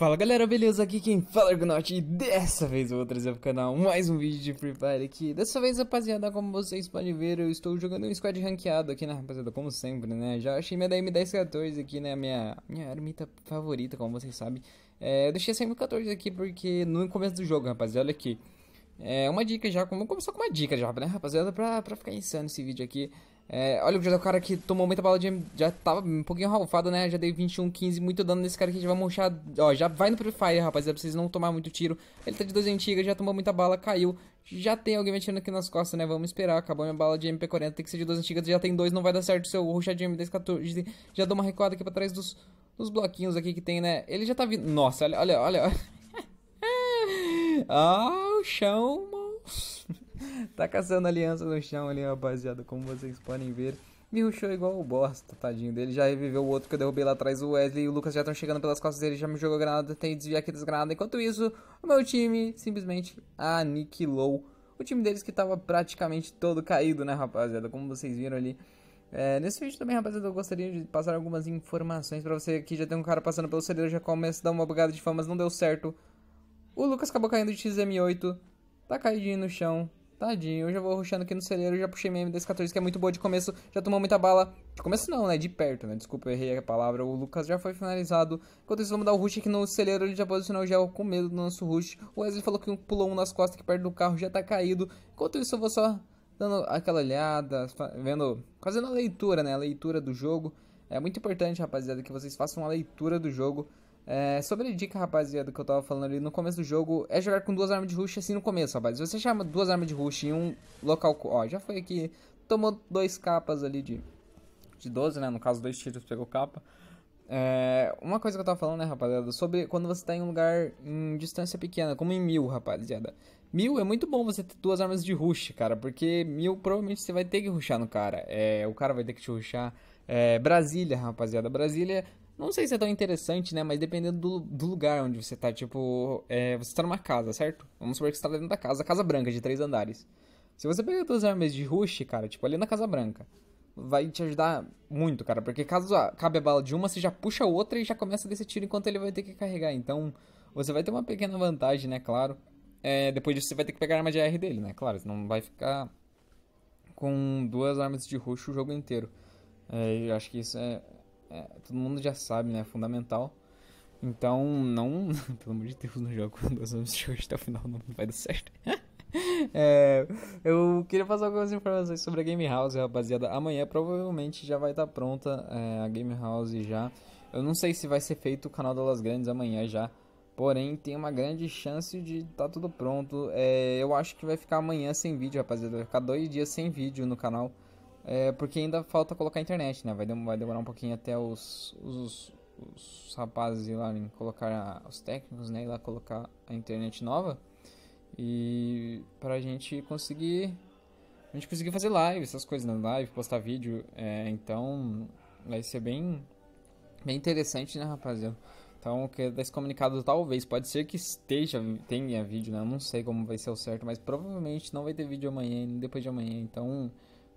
Fala galera, beleza? Aqui quem fala é Argonaut e dessa vez eu vou trazer pro canal mais um vídeo de Free Fire aqui Dessa vez rapaziada, como vocês podem ver, eu estou jogando um squad ranqueado aqui né, rapaziada, como sempre né Já achei minha m 1014 aqui né, minha, minha ermita favorita, como vocês sabem é, Eu deixei M14 aqui porque no começo do jogo rapaziada, olha aqui é uma dica já, como começar com uma dica já, né, rapaziada, pra, pra ficar insano esse vídeo aqui. É, olha, já é o cara que tomou muita bala de. Já tava um pouquinho ralfado, né? Já dei 21, 15, muito dano nesse cara que já vai murchar. Ó, já vai no Free Fire, rapaziada, é pra vocês não tomar muito tiro. Ele tá de 2 antigas, já tomou muita bala, caiu. Já tem alguém me atirando aqui nas costas, né? Vamos esperar. Acabou minha bala de MP40, tem que ser de 2 antigas, já tem dois, não vai dar certo. Seu rushar de m 14 Já dou uma recuada aqui pra trás dos, dos bloquinhos aqui que tem, né? Ele já tá vindo. Nossa, olha, olha, olha. olha. ah, o chão. tá caçando aliança no chão ali, rapaziada, como vocês podem ver. Me ruxou é igual o bosta, tadinho dele. Já reviveu o outro que eu derrubei lá atrás, o Wesley e o Lucas já estão chegando pelas costas dele, já me jogou granada, tem que desviar aqui das granadas. Enquanto isso, o meu time simplesmente aniquilou o time deles que tava praticamente todo caído, né, rapaziada? Como vocês viram ali. É, nesse vídeo também, rapaziada, eu gostaria de passar algumas informações pra você aqui. Já tem um cara passando pelo cereiro, já começa a dar uma bugada de fama, mas não deu certo. O Lucas acabou caindo de XM8, tá caidinho no chão. Tadinho, eu já vou ruxando aqui no celeiro, já puxei minha desse 14 que é muito boa de começo, já tomou muita bala. De começo não, né? De perto, né? Desculpa, eu errei a palavra. O Lucas já foi finalizado. Enquanto isso, vamos dar o rush aqui no celeiro, ele já posicionou o gel com medo do nosso rush. O Wesley falou que pulou um nas costas aqui perto do carro, já tá caído. Enquanto isso, eu vou só dando aquela olhada, vendo, fazendo a leitura, né? A leitura do jogo. É muito importante, rapaziada, que vocês façam a leitura do jogo é, sobre a dica, rapaziada, que eu tava falando ali no começo do jogo, é jogar com duas armas de rush assim no começo, rapaz. Se você chama duas armas de rush em um local. Ó, já foi aqui. Tomou dois capas ali de, de 12, né? No caso, dois tiros pegou capa. É, uma coisa que eu tava falando, né, rapaziada, sobre quando você tá em um lugar em distância pequena, como em mil, rapaziada. Mil é muito bom você ter duas armas de rush, cara, porque mil provavelmente você vai ter que rushar no cara. É, o cara vai ter que te rushar. É, Brasília, rapaziada. Brasília não sei se é tão interessante, né? Mas dependendo do, do lugar onde você tá. Tipo, é, você tá numa casa, certo? Vamos supor que você tá dentro da casa, Casa Branca, de três andares. Se você pegar duas armas de rush, cara, tipo, ali na Casa Branca, vai te ajudar muito, cara. Porque caso cabe a bala de uma, você já puxa outra e já começa a desse tiro enquanto ele vai ter que carregar. Então, você vai ter uma pequena vantagem, né? Claro. É, depois disso, você vai ter que pegar a arma de AR dele, né? Claro, você não vai ficar com duas armas de rush o jogo inteiro. É, eu acho que isso é, é, todo mundo já sabe, né? É fundamental. Então, não. Pelo amor de Deus, não jogo nós vamos hoje até o final, não vai dar certo. é, eu queria passar algumas informações sobre a Game House, rapaziada. Amanhã provavelmente já vai estar tá pronta é, a Game House já. Eu não sei se vai ser feito o canal das Grandes amanhã já. Porém, tem uma grande chance de estar tá tudo pronto. É, eu acho que vai ficar amanhã sem vídeo, rapaziada. Vai ficar dois dias sem vídeo no canal. É, porque ainda falta colocar a internet, né? Vai, demorar um pouquinho até os, os, os rapazes ir lá em colocar a, os técnicos, né? Ir lá colocar a internet nova. E pra gente conseguir. A gente conseguir fazer live, essas coisas, né? Live, postar vídeo. É, então vai ser bem, bem interessante, né, rapaziada? Então, o que desse comunicado talvez, pode ser que esteja, tenha vídeo, né? Eu não sei como vai ser o certo, mas provavelmente não vai ter vídeo amanhã, depois de amanhã. Então,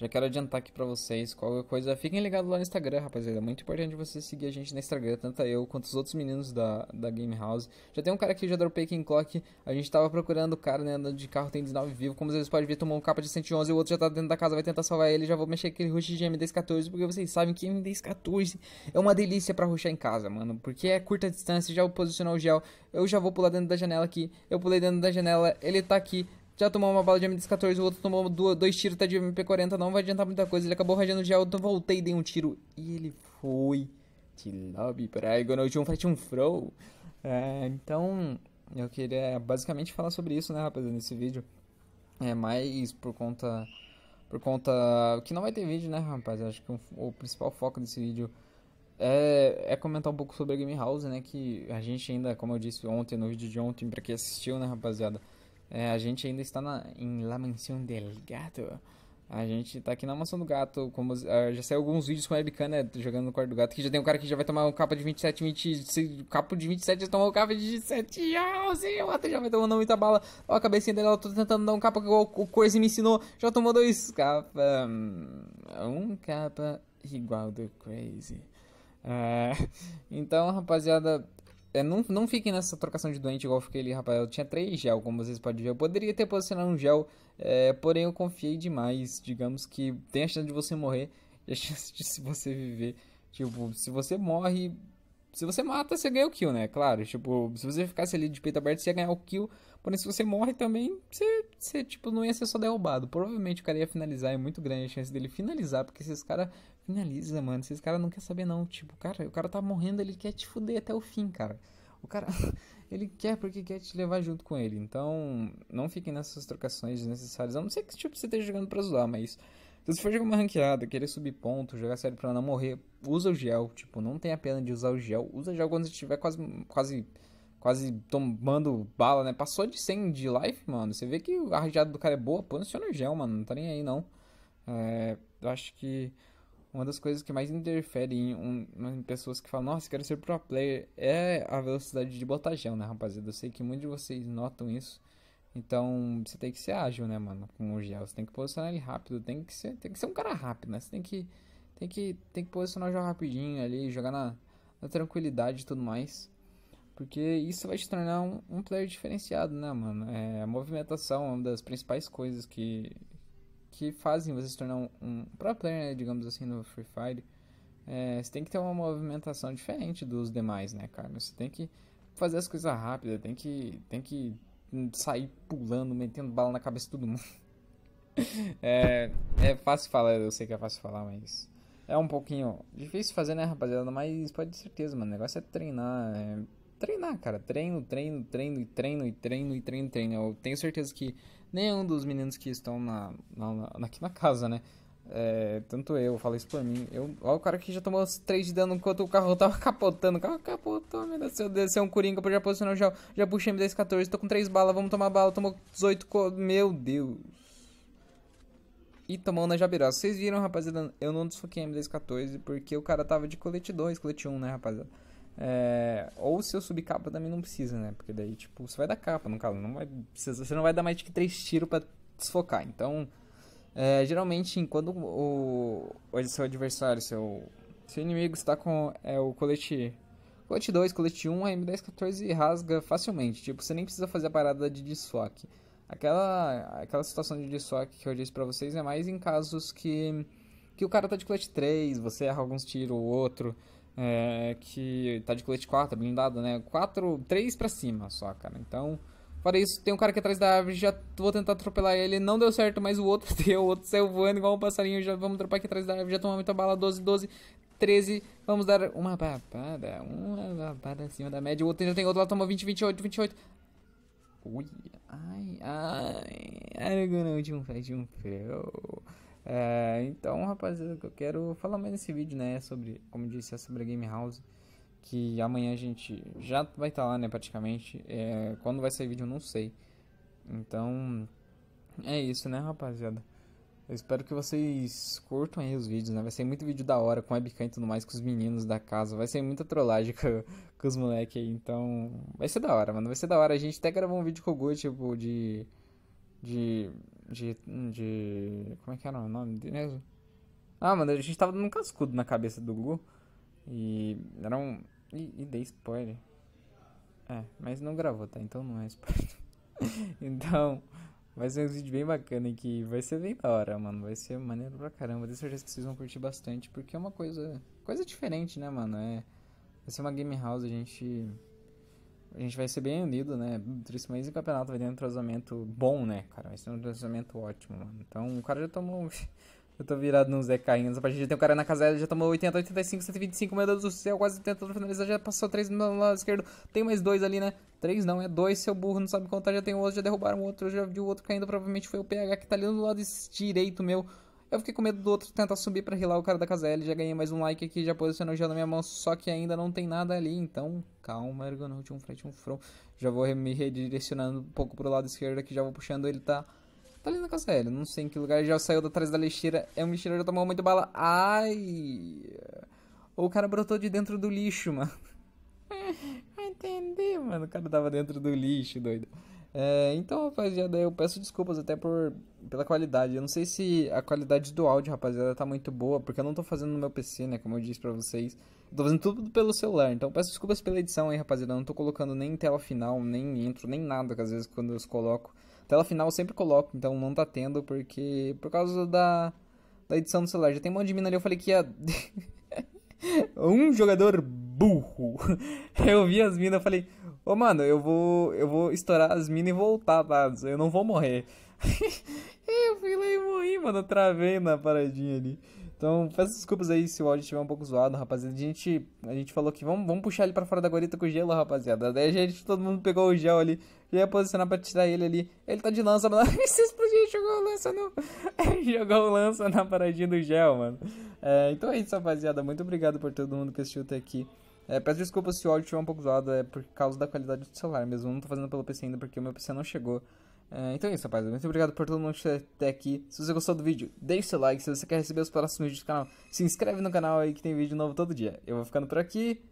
já quero adiantar aqui para vocês qualquer coisa. Fiquem ligados lá no Instagram, rapaziada. É muito importante você seguir a gente no Instagram, tanto eu quanto os outros meninos da, da Game House. Já tem um cara aqui, já dropei King Clock. A gente tava procurando o cara, né? de carro, tem 19 vivo. Como vocês podem ver, tomou um capa de 111 e o outro já tá dentro da casa, vai tentar salvar ele. Já vou mexer aquele rush de M1014, porque vocês sabem que M1014 é uma delícia para rushar em casa, mano. Porque é curta distância, já posicionou o gel. Eu já vou pular dentro da janela aqui. Eu pulei dentro da janela, ele tá aqui já tomou uma bala de M14, o outro tomou dois tiros tá de MP40, não vai adiantar muita coisa. Ele acabou rajando de alto, voltei, dei um tiro e ele foi. De lobby Paragon, eu tinha um fight um throw. É, então, eu queria basicamente falar sobre isso, né, rapaziada, nesse vídeo. É mais por conta. Por conta. Que não vai ter vídeo, né, rapaz? Acho que o, o principal foco desse vídeo é, é, comentar um pouco sobre a Game House, né? Que a gente ainda, como eu disse ontem, no vídeo de ontem, pra quem assistiu, né, rapaziada? É, a gente ainda está na, em La Mansão del Gato. A gente tá aqui na mansão do gato, como uh, já saiu alguns vídeos com a webcam, né, jogando no quarto do gato, que já tem um cara que já vai tomar um capa de 27, 27. capa de 27, já tomou um capa de 27, ah, sim, o gato já vai tomando muita bala, ó a cabecinha dela, eu tô tentando dar um capa que o, o Coisa me ensinou, já tomou dois capa, hum, um capa igual do Crazy. Uh, então, rapaziada, é, não, não fiquem nessa trocação de doente igual eu fiquei ali, rapaz. Eu tinha três gel, como vocês podem ver. Eu poderia ter posicionado um gel, é, porém eu confiei demais. Digamos que tem a chance de você morrer e a chance de se você viver. Tipo, se você morre, se você mata, você ganha o kill, né? Claro, tipo, se você ficasse ali de peito aberto, você ia ganhar o kill. Porém, se você morre também, você, você tipo, não ia ser só derrubado. Provavelmente o cara ia finalizar, é muito grande a chance dele finalizar, porque esses caras finaliza, mano. Esses caras não quer saber, não. Tipo, cara, o cara tá morrendo, ele quer te fuder até o fim, cara. O cara, ele quer porque quer te levar junto com ele. Então, não fiquem nessas trocações desnecessárias. A não ser que, tipo, você esteja jogando pra zoar, mas então se for jogar uma ranqueada, querer subir ponto, jogar sério pra não morrer, usa o gel. Tipo, não tem a pena de usar o gel. Usa o gel quando você estiver quase, quase, quase tomando bala, né? Passou de 100 de life, mano. Você vê que a rajada do cara é boa, posiciona o gel, mano. Não tá nem aí, não. É, eu acho que uma das coisas que mais interfere em, um, em pessoas que falam, nossa, quero ser pro player, é a velocidade de botar gel, né, rapaziada? Eu sei que muitos de vocês notam isso. Então, você tem que ser ágil, né, mano, com o gel. Você tem que posicionar ele rápido, tem que ser, tem que ser um cara rápido, né? Você tem que tem que tem que posicionar o gel rapidinho ali, jogar na, na tranquilidade e tudo mais. Porque isso vai te tornar um, um player diferenciado, né, mano? É, a movimentação é uma das principais coisas que que fazem você se tornar um, um pro player, né, digamos assim, no Free Fire. É, você tem que ter uma movimentação diferente dos demais, né, cara? Você tem que fazer as coisas rápidas, tem que tem que sair pulando, metendo bala na cabeça de todo mundo. é, é fácil falar, eu sei que é fácil falar, mas é um pouquinho difícil fazer, né, rapaziada? Mas pode ter certeza, mano. O negócio é treinar. É... Treinar, cara. Treino, treino, treino, e treino, e treino, e treino, treino. Eu tenho certeza que nenhum dos meninos que estão na, na, na, aqui na casa, né? É, tanto eu, falo isso por mim. Eu, olha o cara que já tomou os 3 de dano enquanto o carro tava capotando. O carro capotou, meu Deus, se eu descer um coringa pra já posicionar o gel. Já puxei M1014, tô com 3 balas, vamos tomar bala. Tomou 18 co... Meu Deus. E tomou na Jabirá. Vocês viram, rapaziada, eu não desfoquei M1014 porque o cara tava de colete 2, colete 1, né, rapaziada. É, ou se eu subir capa também não precisa, né? Porque daí, tipo, você vai dar capa, no caso. Não vai, você não vai dar mais de que 3 tiros pra desfocar. Então, é, geralmente, quando o, o seu adversário, seu, seu inimigo está com é, o colete colete 2, colete 1, a M1014 rasga facilmente. Tipo, você nem precisa fazer a parada de desfoque. Aquela, aquela situação de desfoque que eu disse para vocês é mais em casos que, que o cara tá de colete 3, você erra alguns tiros ou outro. É, que tá de colete 4, blindado, né? 4, 3 pra cima só, cara. Então, Fora isso, tem um cara aqui atrás da árvore, já vou tentar atropelar ele. Não deu certo, mas o outro deu. O outro saiu voando igual um passarinho. Já vamos dropar aqui atrás da árvore, já tomamos muita bala. 12, 12, 13. Vamos dar uma babada uma babada acima da média. O outro já tem outro lá, tomou 20, 28, 28. Ui, ai, ai. não, de um faz um frio. É, então, rapaziada, o que eu quero falar mais nesse vídeo, né? É sobre, como disse, é sobre a Game House que amanhã a gente já vai estar tá lá, né, praticamente. É, quando vai sair vídeo eu não sei. Então, é isso, né, rapaziada? Eu espero que vocês curtam aí os vídeos, né? Vai ser muito vídeo da hora com webcam e tudo mais com os meninos da casa. Vai ser muita trollagem com, com os moleques aí. Então, vai ser da hora, mano. Vai ser da hora. A gente até gravou um vídeo com o Google tipo, de. De. De. de como é que era o nome dele mesmo? Ah, mano, a gente tava dando um cascudo na cabeça do Google E era um. E, e dei spoiler. É, mas não gravou, tá? Então não é spoiler. então, vai ser um vídeo bem bacana aqui. Vai ser bem da hora, mano. Vai ser maneiro pra caramba. Tenho certeza que vocês vão curtir bastante. Porque é uma coisa. Coisa diferente, né, mano? É. Vai ser uma game house, a gente. A gente vai ser bem unido, né? Trismães e campeonato vai ter um entrosamento bom, né, cara? Vai ser um entrosamento ótimo, mano. Então o cara já tomou. Eu tô virado num Zé Carrinho. Nessa gente já tem um cara na casa, já tomou 80, 85, 125. Meu Deus do céu, quase tentando finalizar. Já passou 3 no lado esquerdo. Tem mais dois ali, né? Três não, é dois, seu burro, não sabe contar. Já tem um outro, já derrubaram outro. Já viu o outro caindo. Provavelmente foi o PH que tá ali no lado direito, meu. Eu fiquei com medo do outro tentar subir para rilar o cara da KZL. Já ganhei mais um like aqui, já posicionou já na minha mão. Só que ainda não tem nada ali, então calma, Ergonaut, um frente, um front. Já vou me redirecionando um pouco pro lado esquerdo aqui, já vou puxando ele, tá? Tá ali na casa aérea, não sei em que lugar, já saiu da trás da lixeira, é um lixeiro, já tomou muito bala. Ai! Ou o cara brotou de dentro do lixo, mano. Entendi, mano, o cara tava dentro do lixo, doido. É, então, rapaziada, eu peço desculpas até por, pela qualidade. Eu não sei se a qualidade do áudio, rapaziada, tá muito boa, porque eu não tô fazendo no meu PC, né, como eu disse pra vocês. Eu tô fazendo tudo pelo celular, então peço desculpas pela edição aí, rapaziada. Eu não tô colocando nem tela final, nem intro, nem nada, que às vezes quando eu coloco Tela final eu sempre coloco, então não tá tendo porque por causa da, da edição do celular. Já tem um monte de mina ali, eu falei que ia... um jogador burro. eu vi as minas, eu falei, ô oh, mano, eu vou, eu vou estourar as minas e voltar, tá? Eu não vou morrer. eu fui lá e morri, mano, eu travei na paradinha ali. Então, peço desculpas aí se o áudio estiver um pouco zoado, rapaziada. A gente, a gente falou que vamos, vamos puxar ele para fora da guarita com gelo, rapaziada. Daí a gente, todo mundo pegou o gel ali ia posicionar pra tirar ele ali. Ele tá de lança, mano. Se explodir, jogou o lança no. jogou o lança na paradinha do gel, mano. É, então é isso, rapaziada. Muito obrigado por todo mundo que assistiu até aqui. É, peço desculpa se o áudio estiver um pouco zoado, é por causa da qualidade do celular mesmo. Não tô fazendo pelo PC ainda porque o meu PC não chegou. É, então é isso, rapaziada. Muito obrigado por todo mundo que até aqui. Se você gostou do vídeo, deixe seu like. Se você quer receber os próximos vídeos do canal, se inscreve no canal aí que tem vídeo novo todo dia. Eu vou ficando por aqui.